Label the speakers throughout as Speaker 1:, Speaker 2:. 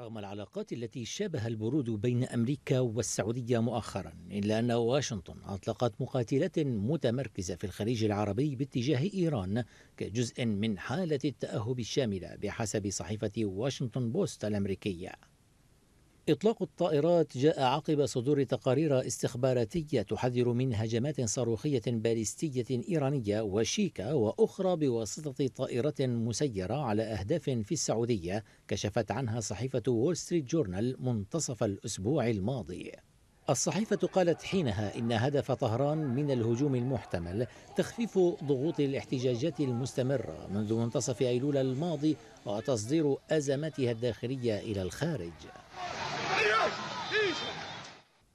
Speaker 1: رغم العلاقات التي شابه البرود بين امريكا والسعوديه مؤخرا الا ان واشنطن اطلقت مقاتلات متمركزه في الخليج العربي باتجاه ايران كجزء من حاله التاهب الشامله بحسب صحيفه واشنطن بوست الامريكيه إطلاق الطائرات جاء عقب صدور تقارير استخباراتية تحذر من هجمات صاروخية باليستية إيرانية وشيكة وأخرى بواسطة طائرة مسيرة على أهداف في السعودية كشفت عنها صحيفة وول ستريت جورنال منتصف الأسبوع الماضي الصحيفة قالت حينها إن هدف طهران من الهجوم المحتمل تخفيف ضغوط الاحتجاجات المستمرة منذ منتصف أيلول الماضي وتصدير أزمتها الداخلية إلى الخارج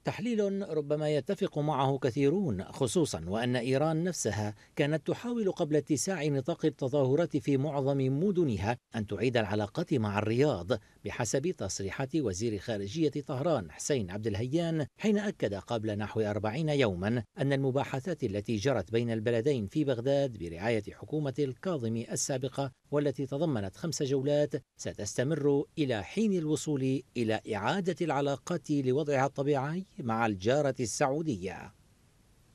Speaker 1: تحليل ربما يتفق معه كثيرون خصوصا وان ايران نفسها كانت تحاول قبل اتساع نطاق التظاهرات في معظم مدنها ان تعيد العلاقات مع الرياض بحسب تصريحات وزير خارجيه طهران حسين عبد الهيان حين اكد قبل نحو 40 يوما ان المباحثات التي جرت بين البلدين في بغداد برعايه حكومه الكاظمي السابقه والتي تضمنت خمس جولات ستستمر إلى حين الوصول إلى إعادة العلاقات لوضعها الطبيعي مع الجارة السعودية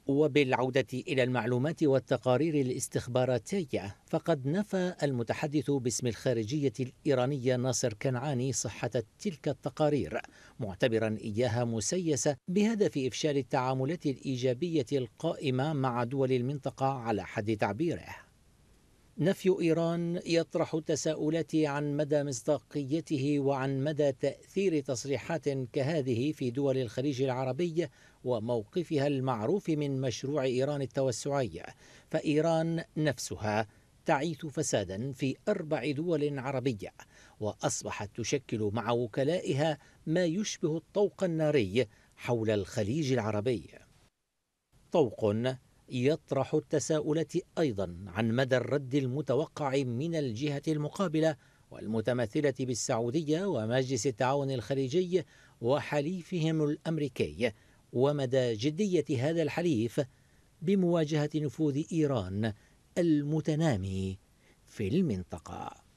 Speaker 1: وبالعودة إلى المعلومات والتقارير الاستخباراتية فقد نفى المتحدث باسم الخارجية الإيرانية ناصر كنعاني صحة تلك التقارير معتبرا إياها مسيسة بهدف إفشال التعاملات الإيجابية القائمة مع دول المنطقة على حد تعبيره نفي ايران يطرح التساؤلات عن مدى مصداقيته وعن مدى تاثير تصريحات كهذه في دول الخليج العربي وموقفها المعروف من مشروع ايران التوسعي فايران نفسها تعيث فسادا في اربع دول عربيه واصبحت تشكل مع وكلائها ما يشبه الطوق الناري حول الخليج العربي طوق يطرح التساؤلات ايضا عن مدى الرد المتوقع من الجهه المقابله والمتمثله بالسعوديه ومجلس التعاون الخليجي وحليفهم الامريكي ومدى جديه هذا الحليف بمواجهه نفوذ ايران المتنامي في المنطقه